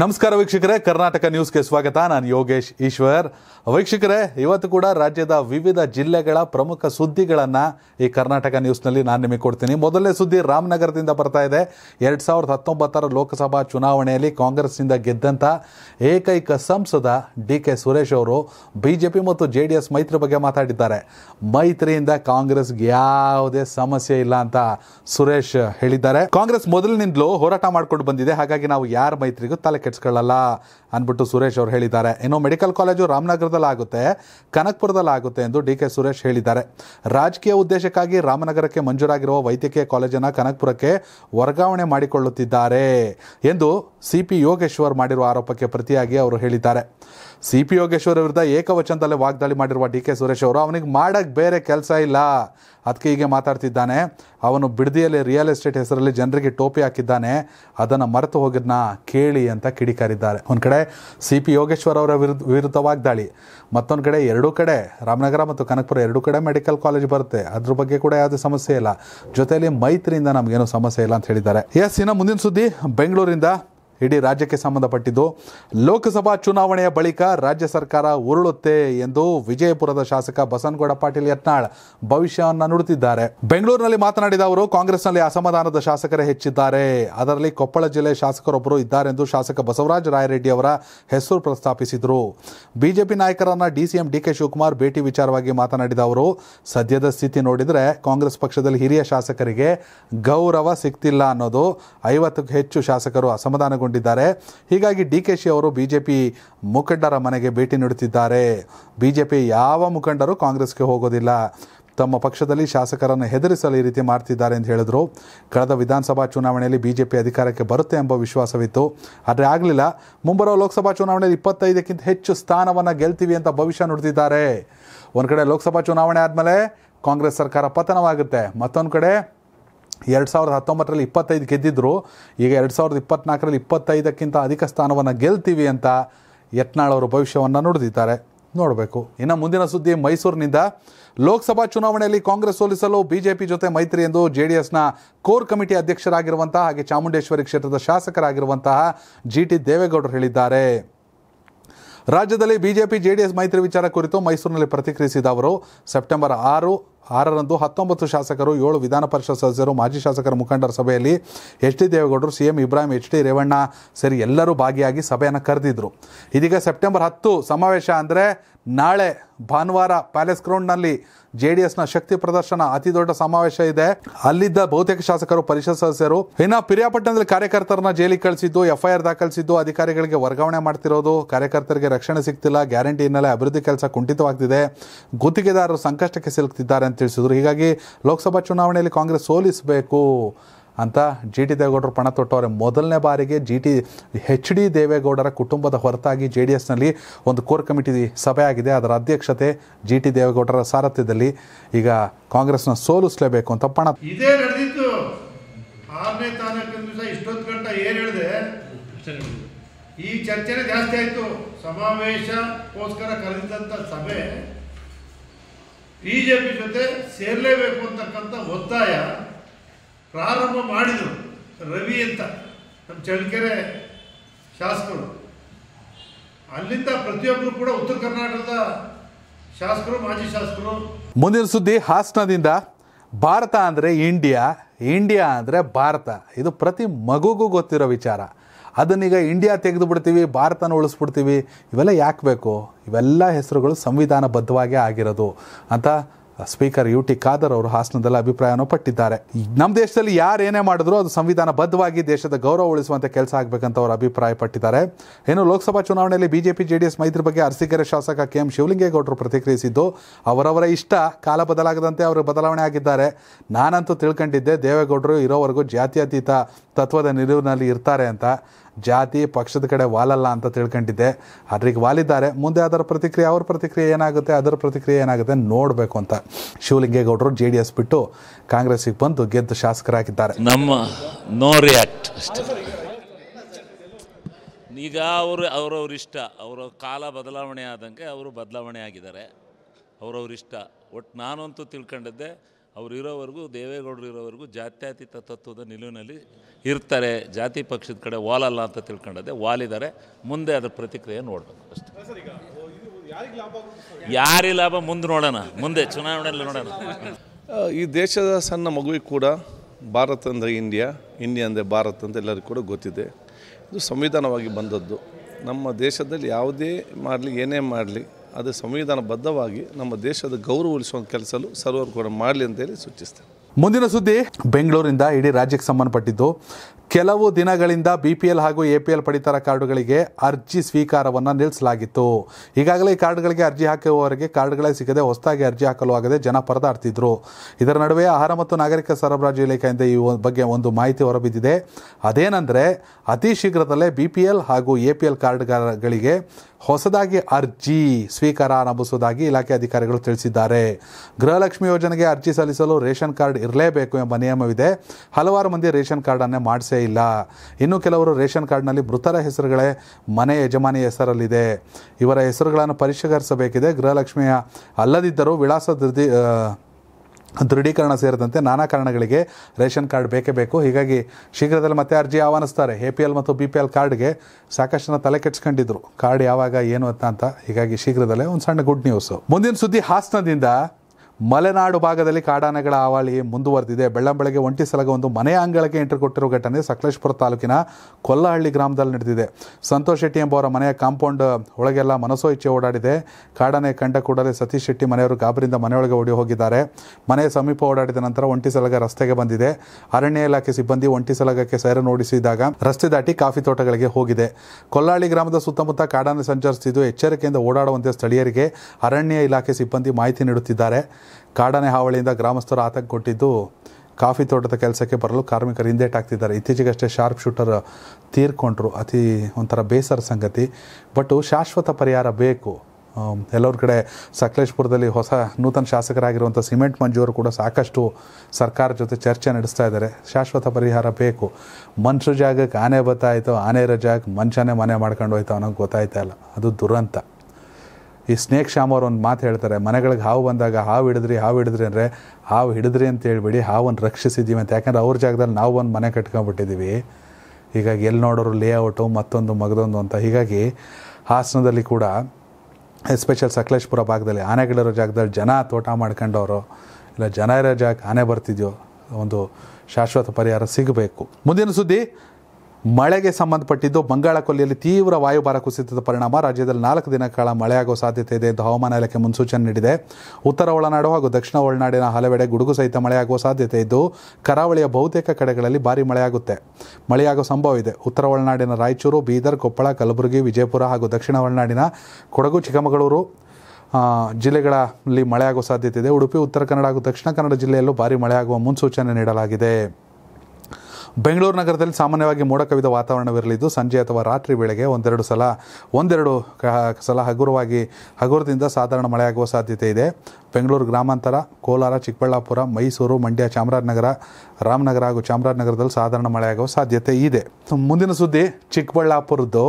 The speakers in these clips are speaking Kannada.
ನಮಸ್ಕಾರ ವೀಕ್ಷಕರೇ ಕರ್ನಾಟಕ ನ್ಯೂಸ್ಗೆ ಸ್ವಾಗತ ನಾನು ಯೋಗೇಶ್ ಈಶ್ವರ್ ವೀಕ್ಷಕರೇ ಇವತ್ತು ಕೂಡ ರಾಜ್ಯದ ವಿವಿಧ ಜಿಲ್ಲೆಗಳ ಪ್ರಮುಖ ಸುದ್ದಿಗಳನ್ನು ಈ ಕರ್ನಾಟಕ ನ್ಯೂಸ್ನಲ್ಲಿ ನಾನು ನಿಮಗೆ ಕೊಡ್ತೀನಿ ಮೊದಲನೇ ಸುದ್ದಿ ರಾಮನಗರದಿಂದ ಬರ್ತಾ ಇದೆ ಎರಡು ಸಾವಿರದ ಹತ್ತೊಂಬತ್ತರ ಲೋಕಸಭಾ ಚುನಾವಣೆಯಲ್ಲಿ ಕಾಂಗ್ರೆಸ್ನಿಂದ ಗೆದ್ದಂತ ಏಕೈಕ ಸಂಸದ ಡಿ ಕೆ ಸುರೇಶ್ ಅವರು ಬಿ ಜೆ ಪಿ ಮತ್ತು ಜೆ ಡಿ ಎಸ್ ಮೈತ್ರಿ ಬಗ್ಗೆ ಮಾತಾಡಿದ್ದಾರೆ ಮೈತ್ರಿಯಿಂದ ಕಾಂಗ್ರೆಸ್ಗೆ ಯಾವುದೇ ಸಮಸ್ಯೆ ಇಲ್ಲ ಅಂತ ಸುರೇಶ್ ಹೇಳಿದ್ದಾರೆ ಕಾಂಗ್ರೆಸ್ ಮೊದಲಿನಿಂದಲೂ ಹೋರಾಟ ಮಾಡಿಕೊಂಡು ಬಂದಿದೆ ಹಾಗಾಗಿ ನಾವು ಯಾರ ಮೈತ್ರಿಗೂ ತಲೆ ಕೆಡ್ಸ್ಕೊಳ್ಳಲ್ಲ ಅಂದ್ಬಿಟ್ಟು ಸುರೇಶ್ ಅವರು ಹೇಳಿದ್ದಾರೆ ಇನ್ನು ಮೆಡಿಕಲ್ ಕಾಲೇಜು ರಾಮನಗರದಲ್ಲಿ ಆಗುತ್ತೆ ಕನಕ್ಪುರದಲ್ಲಿ ಆಗುತ್ತೆ ಎಂದು ಡಿ ಕೆ ಸುರೇಶ್ ಹೇಳಿದ್ದಾರೆ ರಾಜಕೀಯ ಉದ್ದೇಶಕ್ಕಾಗಿ ರಾಮನಗರಕ್ಕೆ ಮಂಜೂರಾಗಿರುವ ವೈದ್ಯಕೀಯ ಕಾಲೇಜನ್ನು ಕನಕ್ಪುರಕ್ಕೆ ವರ್ಗಾವಣೆ ಮಾಡಿಕೊಳ್ಳುತ್ತಿದ್ದಾರೆ ಎಂದು ಸಿ ಯೋಗೇಶ್ವರ್ ಮಾಡಿರುವ ಆರೋಪಕ್ಕೆ ಪ್ರತಿಯಾಗಿ ಅವರು ಹೇಳಿದ್ದಾರೆ ಸಿ ಪಿ ಯೋಗೇಶ್ವರ ವಿರುದ್ಧ ಏಕವಚನದಲ್ಲೇ ವಾಗ್ದಾಳಿ ಮಾಡಿರುವ ಡಿ ಕೆ ಸುರೇಶ್ ಅವರು ಅವನಿಗೆ ಮಾಡೋಕ್ಕೆ ಬೇರೆ ಕೆಲಸ ಇಲ್ಲ ಅದಕ್ಕೆ ಹೀಗೆ ಮಾತಾಡ್ತಿದ್ದಾನೆ ಅವನು ಬಿಡದಿಯಲ್ಲಿ ರಿಯಲ್ ಎಸ್ಟೇಟ್ ಹೆಸರಲ್ಲಿ ಜನರಿಗೆ ಟೋಪಿ ಹಾಕಿದ್ದಾನೆ ಅದನ್ನು ಮರೆತು ಹೋಗಿದ್ನ ಕೇಳಿ ಅಂತ ಕಿಡಿಕಾರಿದ್ದಾರೆ ಒಂದು ಕಡೆ ಸಿ ಪಿ ಯೋಗೇಶ್ವರ ಅವರ ವಿರುದ್ಧ ವಿರುದ್ಧ ವಾಗ್ದಾಳಿ ಮತ್ತೊಂದು ಕಡೆ ಎರಡೂ ಕಡೆ ರಾಮನಗರ ಮತ್ತು ಕನಕಪುರ ಎರಡೂ ಕಡೆ ಮೆಡಿಕಲ್ ಕಾಲೇಜ್ ಬರುತ್ತೆ ಅದ್ರ ಬಗ್ಗೆ ಕೂಡ ಯಾವುದೇ ಸಮಸ್ಯೆ ಇಲ್ಲ ಜೊತೆಯಲ್ಲಿ ಮೈತ್ರಿಯಿಂದ ನಮಗೇನು ಸಮಸ್ಯೆ ಇಲ್ಲ ಅಂತ ಹೇಳಿದ್ದಾರೆ ಎಸ್ ಇನ್ನು ಮುಂದಿನ ಸುದ್ದಿ ಬೆಂಗಳೂರಿಂದ ಇಡೀ ರಾಜ್ಯಕ್ಕೆ ಸಂಬಂಧಪಟ್ಟಿದ್ದು ಲೋಕಸಭಾ ಚುನಾವಣೆಯ ಬಳಿಕ ರಾಜ್ಯ ಸರ್ಕಾರ ಉರುಳುತ್ತೆ ಎಂದು ವಿಜಯಪುರದ ಶಾಸಕ ಬಸನಗೌಡ ಪಾಟೀಲ್ ಯತ್ನಾಳ್ ಭವಿಷ್ಯವನ್ನು ನುಡುತ್ತಿದ್ದಾರೆ ಬೆಂಗಳೂರಿನಲ್ಲಿ ಮಾತನಾಡಿದ ಅವರು ಕಾಂಗ್ರೆಸ್ನಲ್ಲಿ ಅಸಮಾಧಾನದ ಶಾಸಕರೇ ಹೆಚ್ಚಿದ್ದಾರೆ ಅದರಲ್ಲಿ ಕೊಪ್ಪಳ ಜಿಲ್ಲೆ ಶಾಸಕರೊಬ್ಬರು ಇದ್ದಾರೆಂದು ಶಾಸಕ ಬಸವರಾಜ ರಾಯರೆಡ್ಡಿ ಅವರ ಹೆಸರು ಪ್ರಸ್ತಾಪಿಸಿದರು ಬಿಜೆಪಿ ನಾಯಕರನ್ನ ಡಿಸಿಎಂ ಡಿಕೆ ಶಿವಕುಮಾರ್ ಭೇಟಿ ವಿಚಾರವಾಗಿ ಮಾತನಾಡಿದ ಅವರು ಸದ್ಯದ ಸ್ಥಿತಿ ನೋಡಿದರೆ ಕಾಂಗ್ರೆಸ್ ಪಕ್ಷದಲ್ಲಿ ಹಿರಿಯ ಶಾಸಕರಿಗೆ ಗೌರವ ಸಿಗ್ತಿಲ್ಲ ಅನ್ನೋದು ಐವತ್ತಕ್ಕೂ ಹೆಚ್ಚು ಶಾಸಕರು ಅಸಮಾಧಾನಗೊಂಡ ಕೈಗೊಂಡಿದ್ದಾರೆ ಹೀಗಾಗಿ ಡಿ ಕೆ ಶಿ ಅವರು ಬಿ ಮುಖಂಡರ ಮನೆಗೆ ಭೇಟಿ ನೀಡುತ್ತಿದ್ದಾರೆ ಬಿ ಯಾವ ಮುಖಂಡರು ಕಾಂಗ್ರೆಸ್ಗೆ ಹೋಗೋದಿಲ್ಲ ತಮ್ಮ ಪಕ್ಷದಲ್ಲಿ ಶಾಸಕರನ್ನು ಹೆದರಿಸಲು ಈ ರೀತಿ ಮಾಡ್ತಿದ್ದಾರೆ ಅಂತ ಹೇಳಿದ್ರು ಕಳೆದ ವಿಧಾನಸಭಾ ಚುನಾವಣೆಯಲ್ಲಿ ಬಿಜೆಪಿ ಅಧಿಕಾರಕ್ಕೆ ಬರುತ್ತೆ ಎಂಬ ವಿಶ್ವಾಸವಿತ್ತು ಆದರೆ ಆಗಲಿಲ್ಲ ಮುಂಬರುವ ಲೋಕಸಭಾ ಚುನಾವಣೆಯಲ್ಲಿ ಇಪ್ಪತ್ತೈದಕ್ಕಿಂತ ಹೆಚ್ಚು ಸ್ಥಾನವನ್ನು ಗೆಲ್ತೀವಿ ಅಂತ ಭವಿಷ್ಯ ನುಡಿದಿದ್ದಾರೆ ಒಂದು ಕಡೆ ಲೋಕಸಭಾ ಚುನಾವಣೆ ಆದಮೇಲೆ ಕಾಂಗ್ರೆಸ್ ಸರ್ಕಾರ ಪತನವಾಗುತ್ತೆ ಮತ್ತೊಂದು ಕಡೆ ಎರಡು ಸಾವಿರದ ಹತ್ತೊಂಬತ್ತರಲ್ಲಿ ಇಪ್ಪತ್ತೈದು ಗೆದ್ದಿದ್ದರು ಈಗ ಎರಡು ಸಾವಿರದ ಇಪ್ಪತ್ತ್ನಾಲ್ಕರಲ್ಲಿ ಇಪ್ಪತ್ತೈದಕ್ಕಿಂತ ಅಧಿಕ ಸ್ಥಾನವನ್ನು ಗೆಲ್ತೀವಿ ಅಂತ ಅವರು ಭವಿಷ್ಯವನ್ನು ನುಡಿದಿದ್ದಾರೆ ನೋಡಬೇಕು ಇನ್ನು ಮುಂದಿನ ಸುದ್ದಿ ಮೈಸೂರಿನಿಂದ ಲೋಕಸಭಾ ಚುನಾವಣೆಯಲ್ಲಿ ಕಾಂಗ್ರೆಸ್ ಸೋಲಿಸಲು ಬಿಜೆಪಿ ಜೊತೆ ಮೈತ್ರಿ ಎಂದು ಎಸ್ನ ಕೋರ್ ಕಮಿಟಿ ಅಧ್ಯಕ್ಷರಾಗಿರುವಂತಹ ಹಾಗೆ ಚಾಮುಂಡೇಶ್ವರಿ ಕ್ಷೇತ್ರದ ಶಾಸಕರಾಗಿರುವಂತಹ ಜಿ ಟಿ ದೇವೇಗೌಡರು ಹೇಳಿದ್ದಾರೆ ರಾಜ್ಯದಲ್ಲಿ ಬಿಜೆಪಿ ಜೆಡಿಎಸ್ ಮೈತ್ರಿ ವಿಚಾರ ಕುರಿತು ಮೈಸೂರಿನಲ್ಲಿ ಪ್ರತಿಕ್ರಿಯಿಸಿದ ಅವರು ಸೆಪ್ಟೆಂಬರ್ ಆರು ಆರರಂದು ಹತ್ತೊಂಬತ್ತು ಶಾಸಕರು ಏಳು ವಿಧಾನ ಪರಿಷತ್ ಸದಸ್ಯರು ಮಾಜಿ ಶಾಸಕರ ಮುಖಂಡರ ಸಭೆಯಲ್ಲಿ ಎಚ್ ಡಿ ದೇವೇಗೌಡರು M Ibrahim H D Revanna ಸೇರಿ ಎಲ್ಲರೂ ಭಾಗಿಯಾಗಿ ಸಭೆಯನ್ನು ಕರೆದಿದ್ದರು ಇದೀಗ ಸೆಪ್ಟೆಂಬರ್ ಹತ್ತು ಸಮಾವೇಶ ಅಂದರೆ ನಾಳೆ ಭಾನುವಾರ ಪ್ಯಾಲೇಸ್ ಗ್ರೌಂಡ್ನಲ್ಲಿ ಜೆ ಡಿ ಎಸ್ ನ ಶಕ್ತಿ ಪ್ರದರ್ಶನ ಅತಿ ದೊಡ್ಡ ಸಮಾವೇಶ ಇದೆ ಅಲ್ಲಿದ್ದ ಬಹುತೇಕ ಶಾಸಕರು ಪರಿಷತ್ ಸದಸ್ಯರು ಇನ್ನು ಪಿರಿಯಾಪಟ್ಟಣದಲ್ಲಿ ಕಾರ್ಯಕರ್ತರನ್ನ ಜೈಲಿಗೆ ಕಳಿಸಿದ್ದು ಎಫ್ಐಆರ್ ದಾಖಲಿಸಿದ್ದು ಅಧಿಕಾರಿಗಳಿಗೆ ವರ್ಗಾವಣೆ ಮಾಡ್ತಿರೋದು ಕಾರ್ಯಕರ್ತರಿಗೆ ರಕ್ಷಣೆ ಸಿಗ್ತಿಲ್ಲ ಗ್ಯಾರಂಟಿ ಹಿನ್ನೆಲೆ ಅಭಿವೃದ್ಧಿ ಕೆಲಸ ಕುಂಠಿತವಾಗ್ತಿದೆ ಗುತ್ತಿಗೆದಾರರು ಸಂಕಷ್ಟಕ್ಕೆ ಸಿಲುಕ್ತಿದ್ದಾರೆ ಅಂತ ತಿಳಿಸಿದ್ರು ಹೀಗಾಗಿ ಲೋಕಸಭಾ ಚುನಾವಣೆಯಲ್ಲಿ ಕಾಂಗ್ರೆಸ್ ಸೋಲಿಸಬೇಕು ಅಂತ ಜಿ ಟಿ ದೇವೇಗೌಡರು ಪಣ ತೊಟ್ಟವ್ರೆ ಮೊದಲನೇ ಬಾರಿಗೆ ಜಿ ಟಿ ಎಚ್ ಡಿ ದೇವೇಗೌಡರ ಕುಟುಂಬದ ಹೊರತಾಗಿ ಜೆ ಡಿ ಎಸ್ನಲ್ಲಿ ಒಂದು ಕೋರ್ ಕಮಿಟಿ ಸಭೆ ಆಗಿದೆ ಅದರ ಅಧ್ಯಕ್ಷತೆ ಜಿ ಟಿ ದೇವೇಗೌಡರ ಸಾರಥ್ಯದಲ್ಲಿ ಈಗ ಕಾಂಗ್ರೆಸ್ನ ಸೋಲಿಸಲೇಬೇಕು ಅಂತ ಪಣ ಇದೇ ನಡೆದಿತ್ತು ಆರನೇ ಇಷ್ಟೊತ್ತು ಗಂಟ ಏನು ಹೇಳಿದೆ ಈ ಚರ್ಚೆನೇ ಜಾಸ್ತಿ ಆಯಿತು ಸಮಾವೇಶಕ್ಕೋಸ್ಕರ ಕರೆದಿದ್ದಂಥ ಸಭೆ ಬಿಜೆಪಿ ಜೊತೆ ಸೇರಲೇಬೇಕು ಅಂತಕ್ಕಂಥ ಒತ್ತಾಯ ಪ್ರಾರಂಭ ಮಾಡಿದರು ರವಿ ಅಂತ ನಮ್ಮ ಚಳ್ಳಕೆರೆ ಶಾಸಕರು ಅಲ್ಲಿಂದ ಪ್ರತಿಯೊಬ್ಬರು ಕೂಡ ಉತ್ತರ ಕರ್ನಾಟಕದ ಶಾಸಕರು ಮಾಜಿ ಶಾಸಕರು ಮುಂದಿನ ಸುದ್ದಿ ಹಾಸನದಿಂದ ಭಾರತ ಅಂದರೆ ಇಂಡಿಯಾ ಇಂಡಿಯಾ ಅಂದರೆ ಭಾರತ ಇದು ಪ್ರತಿ ಮಗುಗೂ ಗೊತ್ತಿರೋ ವಿಚಾರ ಅದನ್ನೀಗ ಇಂಡಿಯಾ ತೆಗೆದು ಬಿಡ್ತೀವಿ ಭಾರತನ ಉಳಿಸ್ಬಿಡ್ತೀವಿ ಇವೆಲ್ಲ ಯಾಕೆ ಬೇಕು ಇವೆಲ್ಲ ಹೆಸರುಗಳು ಸಂವಿಧಾನಬದ್ಧವಾಗಿ ಆಗಿರೋದು ಅಂತ ಸ್ಪೀಕರ್ ಯು ಟಿ ಖಾದರ್ ಅವರು ಹಾಸನದಲ್ಲಿ ಅಭಿಪ್ರಾಯನೂ ಪಟ್ಟಿದ್ದಾರೆ ನಮ್ಮ ದೇಶದಲ್ಲಿ ಯಾರು ಏನೇ ಮಾಡಿದ್ರು ಅದು ಸಂವಿಧಾನ ಬದ್ಧವಾಗಿ ದೇಶದ ಗೌರವ ಉಳಿಸುವಂತೆ ಕೆಲಸ ಆಗಬೇಕಂತ ಅವರು ಅಭಿಪ್ರಾಯ ಪಟ್ಟಿದ್ದಾರೆ ಇನ್ನು ಲೋಕಸಭಾ ಚುನಾವಣೆಯಲ್ಲಿ ಬಿಜೆಪಿ ಜೆಡಿಎಸ್ ಮೈತ್ರಿ ಬಗ್ಗೆ ಅರಸೀಕೆರೆ ಶಾಸಕ ಕೆ ಎಂ ಶಿವಲಿಂಗೇಗೌಡರು ಪ್ರತಿಕ್ರಿಯಿಸಿದ್ದು ಅವರವರ ಇಷ್ಟ ಕಾಲ ಬದಲಾಗದಂತೆ ಅವರು ಬದಲಾವಣೆ ಆಗಿದ್ದಾರೆ ನಾನಂತೂ ತಿಳ್ಕೊಂಡಿದ್ದೆ ದೇವೇಗೌಡರು ಇರೋವರೆಗೂ ಜಾತ್ಯತೀತ ತತ್ವದ ನಿಲುವಿನಲ್ಲಿ ಇರ್ತಾರೆ ಅಂತ ಜಾತಿ ಪಕ್ಷದ ಕಡೆ ವಾಲಲ್ಲ ಅಂತ ತಿಳ್ಕೊಂಡಿದ್ದೆ ಅದ್ರಿಗೆ ವಾಲಿದ್ದಾರೆ ಮುಂದೆ ಅದರ ಪ್ರತಿಕ್ರಿಯೆ ಅವ್ರ ಪ್ರತಿಕ್ರಿಯೆ ಏನಾಗುತ್ತೆ ಅದರ ಪ್ರತಿಕ್ರಿಯೆ ಏನಾಗುತ್ತೆ ನೋಡಬೇಕು ಅಂತ ಶಿವಲಿಂಗೇಗೌಡರು ಜೆ ಡಿ ಎಸ್ ಬಿಟ್ಟು ಕಾಂಗ್ರೆಸ್ಗೆ ಬಂದು ಗೆದ್ದು ಶಾಸಕರಾಗಿದ್ದಾರೆ ನಮ್ಮ ನೋ ರಿಯಾಕ್ಟ್ ಈಗ ಅವರು ಅವ್ರವ್ರ ಇಷ್ಟ ಅವರ ಕಾಲ ಬದಲಾವಣೆ ಆದಂಗೆ ಅವರು ಬದಲಾವಣೆ ಆಗಿದ್ದಾರೆ ಅವರವ್ರ ಇಷ್ಟ ಒಟ್ಟು ನಾನಂತೂ ತಿಳ್ಕೊಂಡಿದ್ದೆ ಅವರು ಇರೋವರೆಗೂ ದೇವೇಗೌಡರು ಇರೋವರೆಗೂ ಜಾತ್ಯತೀತ ತತ್ವದ ನಿಲುವಿನಲ್ಲಿ ಇರ್ತಾರೆ ಜಾತಿ ಪಕ್ಷದ ಕಡೆ ವಾಲಲ್ಲ ಅಂತ ತಿಳ್ಕೊಂಡದೆ ವಾಲಿದ್ದಾರೆ ಮುಂದೆ ಅದರ ಪ್ರತಿಕ್ರಿಯೆ ನೋಡಬೇಕು ಅಷ್ಟೇ ಯಾರಿ ಲಾಭ ಮುಂದೆ ನೋಡೋಣ ಮುಂದೆ ಚುನಾವಣೆಯಲ್ಲಿ ನೋಡೋಣ ಈ ದೇಶದ ಸಣ್ಣ ಮಗುವಿಗೆ ಕೂಡ ಭಾರತ ಅಂದರೆ ಇಂಡಿಯಾ ಇಂಡಿಯಾ ಅಂದರೆ ಭಾರತ ಅಂತ ಎಲ್ಲರಿಗೂ ಕೂಡ ಗೊತ್ತಿದೆ ಇದು ಸಂವಿಧಾನವಾಗಿ ಬಂದದ್ದು ನಮ್ಮ ದೇಶದಲ್ಲಿ ಯಾವುದೇ ಮಾಡಲಿ ಏನೇ ಮಾಡಲಿ ಅದು ಸಂವಿಧಾನಬದ್ಧವಾಗಿ ನಮ್ಮ ದೇಶದ ಗೌರವ ಉಳಿಸುವ ಕೆಲಸಲು ಸರ್ವರ್ ಕೂಡ ಮಾಡಲಿ ಅಂತೇಳಿ ಸೂಚಿಸ್ತೇನೆ ಮುಂದಿನ ಸುದ್ದಿ ಬೆಂಗಳೂರಿಂದ ಇಡೀ ರಾಜ್ಯಕ್ಕೆ ಸಂಬಂಧಪಟ್ಟಿದ್ದು ಕೆಲವು ದಿನಗಳಿಂದ ಬಿ ಪಿ ಎಲ್ ಹಾಗೂ ಎ ಪಿ ಎಲ್ ಪಡಿತರ ಕಾರ್ಡುಗಳಿಗೆ ಅರ್ಜಿ ಸ್ವೀಕಾರವನ್ನು ನಿಲ್ಲಿಸಲಾಗಿತ್ತು ಈಗಾಗಲೇ ಈ ಕಾರ್ಡ್ಗಳಿಗೆ ಅರ್ಜಿ ಹಾಕುವವರಿಗೆ ಕಾರ್ಡ್ಗಳೇ ಸಿಗದೆ ಹೊಸದಾಗಿ ಅರ್ಜಿ ಹಾಕಲು ಆಗದೆ ಜನ ಪರದಾಡ್ತಿದ್ರು ಇದರ ನಡುವೆ ಆಹಾರ ಮತ್ತು ನಾಗರಿಕ ಸರಬರಾಜು ಇಲಾಖೆಯಿಂದ ಈ ಬಗ್ಗೆ ಒಂದು ಮಾಹಿತಿ ಹೊರಬಿದ್ದಿದೆ ಅದೇನೆಂದರೆ ಅತಿ ಶೀಘ್ರದಲ್ಲೇ ಬಿ ಪಿ ಎಲ್ ಹಾಗೂ ಎ ಪಿ ಎಲ್ ಕಾರ್ಡ್ಗಳಿಗೆ ಹೊಸದಾಗಿ ಅರ್ಜಿ ಸ್ವೀಕಾರ ಆರಂಭಿಸುವುದಾಗಿ ಇಲಾಖೆ ಅಧಿಕಾರಿಗಳು ತಿಳಿಸಿದ್ದಾರೆ ಗೃಹಲಕ್ಷ್ಮಿ ಯೋಜನೆಗೆ ಅರ್ಜಿ ಸಲ್ಲಿಸಲು ರೇಷನ್ ಕಾರ್ಡ್ ಇರಲೇಬೇಕು ಎಂಬ ನಿಯಮವಿದೆ ಹಲವಾರು ಮಂದಿ ರೇಷನ್ ಕಾರ್ಡನ್ನೇ ಮಾಡಿಸೇ ಇಲ್ಲ ಇನ್ನು ಕೆಲವರು ರೇಷನ್ ಕಾರ್ಡ್ನಲ್ಲಿ ಮೃತರ ಹೆಸರುಗಳೇ ಮನೆ ಯಜಮಾನಿ ಹೆಸರಲ್ಲಿದೆ ಇವರ ಹೆಸರುಗಳನ್ನು ಪರಿಷ್ಕರಿಸಬೇಕಿದೆ ಗೃಹಲಕ್ಷ್ಮಿಯ ಅಲ್ಲದಿದ್ದರೂ ವಿಳಾಸ ದೃಢಿ ದೃಢೀಕರಣ ಸೇರಿದಂತೆ ನಾನಾ ಕಾರಣಗಳಿಗೆ ರೇಷನ್ ಕಾರ್ಡ್ ಬೇಕೇ ಬೇಕು ಹೀಗಾಗಿ ಶೀಘ್ರದಲ್ಲಿ ಮತ್ತೆ ಅರ್ಜಿ ಆಹ್ವಾನಿಸ್ತಾರೆ ಎ ಪಿ ಎಲ್ ಮತ್ತು ಬಿ ಪಿ ಎಲ್ ಕಾರ್ಡ್ಗೆ ಸಾಕಷ್ಟು ತಲೆ ಕೆಡ್ಸ್ಕೊಂಡಿದ್ರು ಕಾರ್ಡ್ ಯಾವಾಗ ಏನು ಅಂತ ಅಂತ ಹೀಗಾಗಿ ಶೀಘ್ರದಲ್ಲೇ ಒಂದು ಸಣ್ಣ ಗುಡ್ ನ್ಯೂಸು ಮುಂದಿನ ಸುದ್ದಿ ಹಾಸನದಿಂದ ಮಲೆನಾಡು ಭಾಗದಲ್ಲಿ ಕಾಡಾನೆಗಳ ಹಾವಳಿ ಮುಂದುವರೆದಿದೆ ಬೆಳ್ಳಂಬೆಳಗ್ಗೆ ಒಂಟಿ ಸಲಗ ಒಂದು ಮನೆಯ ಅಂಗಳಕ್ಕೆ ಎಂಟ್ರಿ ಕೊಟ್ಟಿರುವ ಘಟನೆ ಸಕಲೇಶ್ಪುರ ತಾಲೂಕಿನ ಕೊಲ್ಲಹಳ್ಳಿ ಗ್ರಾಮದಲ್ಲಿ ನಡೆದಿದೆ ಸಂತೋಷ್ ಶೆಟ್ಟಿ ಎಂಬುವರ ಮನೆಯ ಕಾಂಪೌಂಡ್ ಒಳಗೆಲ್ಲ ಮನಸೋ ಇಚ್ಛೆ ಓಡಾಡಿದೆ ಕಾಡಾನೆ ಕಂಡ ಕೂಡಲೇ ಸತೀಶ್ ಶೆಟ್ಟಿ ಮನೆಯವರು ಗಾಬರಿಂದ ಮನೆಯೊಳಗೆ ಓಡಿ ಹೋಗಿದ್ದಾರೆ ಮನೆಯ ಸಮೀಪ ಓಡಾಡಿದ ನಂತರ ಒಂಟಿ ಸಲಗ ರಸ್ತೆಗೆ ಬಂದಿದೆ ಅರಣ್ಯ ಇಲಾಖೆ ಸಿಬ್ಬಂದಿ ಒಂಟಿ ಸಲಗಕ್ಕೆ ಸೈರನ್ ಓಡಿಸಿದಾಗ ರಸ್ತೆ ದಾಟಿ ಕಾಫಿ ತೋಟಗಳಿಗೆ ಹೋಗಿದೆ ಕೊಲ್ಲಹಳ್ಳಿ ಗ್ರಾಮದ ಸುತ್ತಮುತ್ತ ಕಾಡಾನೆ ಸಂಚರಿಸುತ್ತಿದ್ದು ಎಚ್ಚರಿಕೆಯಿಂದ ಓಡಾಡುವಂತೆ ಸ್ಥಳೀಯರಿಗೆ ಅರಣ್ಯ ಇಲಾಖೆ ಸಿಬ್ಬಂದಿ ಮಾಹಿತಿ ನೀಡುತ್ತಿದ್ದಾರೆ ಕಾಡಾನೆ ಹಾವಳಿಯಿಂದ ಗ್ರಾಮಸ್ಥರು ಆತಂಕಗೊಂಡಿದ್ದು ಕಾಫಿ ತೋಟದ ಕೆಲಸಕ್ಕೆ ಬರಲು ಕಾರ್ಮಿಕರು ಹಿಂದೇಟಾಗ್ತಿದ್ದಾರೆ ಇತ್ತೀಚೆಗಷ್ಟೇ ಶಾರ್ಪ್ ಶೂಟರ್ ತೀರ್ಕೊಂಡ್ರು ಅತಿ ಒಂಥರ ಬೇಸರ ಸಂಗತಿ ಬಟ್ ಶಾಶ್ವತ ಪರಿಹಾರ ಬೇಕು ಎಲ್ಲರ ಕಡೆ ಸಕಲೇಶ್ಪುರದಲ್ಲಿ ಹೊಸ ನೂತನ ಶಾಸಕರಾಗಿರುವಂಥ ಸಿಮೆಂಟ್ ಮಂಜೂರು ಕೂಡ ಸಾಕಷ್ಟು ಸರ್ಕಾರ ಜೊತೆ ಚರ್ಚೆ ನಡೆಸ್ತಾ ಇದ್ದಾರೆ ಶಾಶ್ವತ ಪರಿಹಾರ ಬೇಕು ಮನುಷ್ಯ ಜಾಗಕ್ಕೆ ಆನೆ ಬತ್ತಾಯಿತು ಆನೆ ಇರೋ ಜಾಗಕ್ಕೆ ಮನುಷ್ಯನೇ ಮನೆ ಮಾಡ್ಕೊಂಡು ಹೋಯ್ತು ಅನ್ನೋ ಗೊತ್ತಾಯ್ತಾ ಇಲ್ಲ ಅದು ದುರಂತ ಈ ಸ್ನೇಕ್ ಶಾಮ್ ಅವ್ರು ಒಂದು ಮಾತು ಹೇಳ್ತಾರೆ ಮನೆಗಳಿಗೆ ಹಾವು ಬಂದಾಗ ಹಾವು ಹಿಡಿದ್ರಿ ಹಾವು ಹಿಡಿದ್ರಿ ಅಂದರೆ ಹಾವು ಹಿಡಿದ್ರಿ ಅಂತ ಹೇಳಿಬಿಡಿ ಹಾವನ್ನು ರಕ್ಷಿಸಿದ್ದೀವಿ ಅಂತ ಯಾಕಂದರೆ ಅವ್ರ ಜಾಗದಲ್ಲಿ ನಾವು ಒಂದು ಮನೆ ಕಟ್ಕೊಂಡ್ಬಿಟ್ಟಿದ್ದೀವಿ ಹೀಗಾಗಿ ಎಲ್ಲಿ ನೋಡೋರು ಲೇಔಟು ಮತ್ತೊಂದು ಮಗದೊಂದು ಅಂತ ಹೀಗಾಗಿ ಹಾಸನದಲ್ಲಿ ಕೂಡ ಎಸ್ಪೆಷಲ್ ಸಕಲೇಶ್ಪುರ ಭಾಗದಲ್ಲಿ ಆನೆಗಳಿರೋ ಜಾಗದಲ್ಲಿ ಜನ ತೋಟ ಮಾಡ್ಕೊಂಡವರು ಇಲ್ಲ ಜನ ಇರೋ ಜಾಗ ಆನೆ ಬರ್ತಿದ್ಯೋ ಒಂದು ಶಾಶ್ವತ ಪರಿಹಾರ ಸಿಗಬೇಕು ಮುಂದಿನ ಸುದ್ದಿ ಮಳೆಗೆ ಸಂಬಂಧಪಟ್ಟಿದ್ದು ಬಂಗಾಳ ಕೊಲ್ಲಿಯಲ್ಲಿ ತೀವ್ರ ವಾಯುಭಾರ ಕುಸಿತದ ಪರಿಣಾಮ ರಾಜ್ಯದಲ್ಲಿ ನಾಲ್ಕು ದಿನ ಕಾಲ ಮಳೆಯಾಗುವ ಸಾಧ್ಯತೆ ಇದೆ ಎಂದು ಹವಾಮಾನ ಇಲಾಖೆ ಮುನ್ಸೂಚನೆ ನೀಡಿದೆ ಉತ್ತರ ಒಳನಾಡು ಹಾಗೂ ದಕ್ಷಿಣ ಒಳನಾಡಿನ ಹಲವೆಡೆ ಗುಡುಗು ಸಹಿತ ಮಳೆಯಾಗುವ ಸಾಧ್ಯತೆ ಇದ್ದು ಕರಾವಳಿಯ ಬಹುತೇಕ ಕಡೆಗಳಲ್ಲಿ ಭಾರಿ ಮಳೆಯಾಗುತ್ತೆ ಮಳೆಯಾಗುವ ಸಂಭವ ಇದೆ ಉತ್ತರ ಒಳನಾಡಿನ ರಾಯಚೂರು ಬೀದರ್ ಕೊಪ್ಪಳ ಕಲಬುರಗಿ ವಿಜಯಪುರ ಹಾಗೂ ದಕ್ಷಿಣ ಒಳನಾಡಿನ ಕೊಡಗು ಚಿಕ್ಕಮಗಳೂರು ಜಿಲ್ಲೆಗಳಲ್ಲಿ ಮಳೆಯಾಗುವ ಸಾಧ್ಯತೆ ಇದೆ ಉಡುಪಿ ಉತ್ತರ ಕನ್ನಡ ಹಾಗೂ ದಕ್ಷಿಣ ಕನ್ನಡ ಜಿಲ್ಲೆಯಲ್ಲೂ ಭಾರಿ ಮಳೆಯಾಗುವ ಮುನ್ಸೂಚನೆ ನೀಡಲಾಗಿದೆ ಬೆಂಗಳೂರು ನಗರದಲ್ಲಿ ಸಾಮಾನ್ಯವಾಗಿ ಮೋಡ ಕವಿದ ವಾತಾವರಣವಿರಲಿದ್ದು ಸಂಜೆ ಅಥವಾ ರಾತ್ರಿ ವೇಳೆಗೆ ಒಂದೆರಡು ಸಲ ಒಂದೆರಡು ಸಲ ಹಗುರವಾಗಿ ಹಗುರದಿಂದ ಸಾಧಾರಣ ಮಳೆಯಾಗುವ ಸಾಧ್ಯತೆ ಇದೆ ಬೆಂಗಳೂರು ಗ್ರಾಮಾಂತರ ಕೋಲಾರ ಚಿಕ್ಕಬಳ್ಳಾಪುರ ಮೈಸೂರು ಮಂಡ್ಯ ಚಾಮರಾಜನಗರ ರಾಮನಗರ ಹಾಗೂ ಚಾಮರಾಜನಗರದಲ್ಲಿ ಸಾಧಾರಣ ಮಳೆಯಾಗುವ ಸಾಧ್ಯತೆ ಇದೆ ಮುಂದಿನ ಸುದ್ದಿ ಚಿಕ್ಕಬಳ್ಳಾಪುರದ್ದು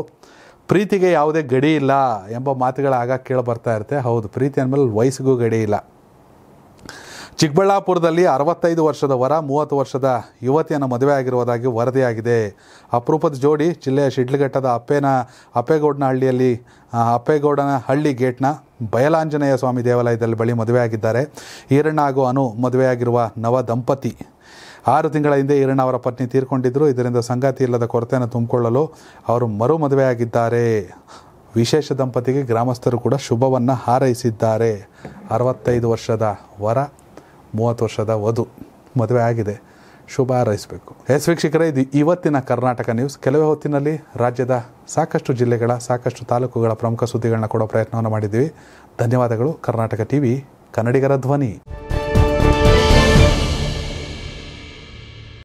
ಪ್ರೀತಿಗೆ ಯಾವುದೇ ಗಡಿ ಇಲ್ಲ ಎಂಬ ಮಾತುಗಳ ಆಗ ಕೇಳಿ ಬರ್ತಾ ಇರುತ್ತೆ ಹೌದು ಪ್ರೀತಿ ಅಂದಮೇಲೆ ವಯಸ್ಸಿಗೂ ಗಡಿ ಇಲ್ಲ ಚಿಕ್ಕಬಳ್ಳಾಪುರದಲ್ಲಿ ಅರವತ್ತೈದು ವರ್ಷದ ವರ ಮೂವತ್ತು ವರ್ಷದ ಯುವತಿಯನ್ನು ಮದುವೆ ಆಗಿರುವುದಾಗಿ ವರದಿಯಾಗಿದೆ ಅಪರೂಪದ ಜೋಡಿ ಜಿಲ್ಲೆಯ ಶಿಡ್ಲಘಟ್ಟದ ಅಪ್ಪೇನ ಅಪ್ಪೇಗೌಡನ ಹಳ್ಳಿಯಲ್ಲಿ ಅಪ್ಪೇಗೌಡನ ಹಳ್ಳಿ ಗೇಟ್ನ ಬಯಲಾಂಜನೇಯ ಸ್ವಾಮಿ ದೇವಾಲಯದಲ್ಲಿ ಬಳಿ ಮದುವೆಯಾಗಿದ್ದಾರೆ ಈರಣ್ಣ ಹಾಗೂ ಅನು ಮದುವೆಯಾಗಿರುವ ನವ ದಂಪತಿ ಆರು ತಿಂಗಳ ಹಿಂದೆ ಈರಣ್ಣ ಅವರ ಪತ್ನಿ ತೀರ್ಕೊಂಡಿದ್ದರು ಇದರಿಂದ ಸಂಗಾತಿ ಇಲ್ಲದ ಕೊರತೆಯನ್ನು ತುಂಬಿಕೊಳ್ಳಲು ಅವರು ಮರು ಮದುವೆಯಾಗಿದ್ದಾರೆ ವಿಶೇಷ ದಂಪತಿಗೆ ಗ್ರಾಮಸ್ಥರು ಕೂಡ ಶುಭವನ್ನು ಹಾರೈಸಿದ್ದಾರೆ ಅರವತ್ತೈದು ವರ್ಷದ ವರ ಮೂವತ್ತು ವರ್ಷದ ವಧು ಮದುವೆ ಆಗಿದೆ ಶುಭ ಹಾರೈಸಬೇಕು ಎಸ್ ವೀಕ್ಷಕರೇ ಇದು ಇವತ್ತಿನ ಕರ್ನಾಟಕ ನ್ಯೂಸ್ ಕೆಲವೇ ಹೊತ್ತಿನಲ್ಲಿ ರಾಜ್ಯದ ಸಾಕಷ್ಟು ಜಿಲ್ಲೆಗಳ ಸಾಕಷ್ಟು ತಾಲೂಕುಗಳ ಪ್ರಮುಖ ಸುದ್ದಿಗಳನ್ನ ಕೊಡೋ ಪ್ರಯತ್ನವನ್ನು ಮಾಡಿದ್ದೀವಿ ಧನ್ಯವಾದಗಳು ಕರ್ನಾಟಕ ಟಿವಿ ಕನ್ನಡಿಗರ ಧ್ವನಿ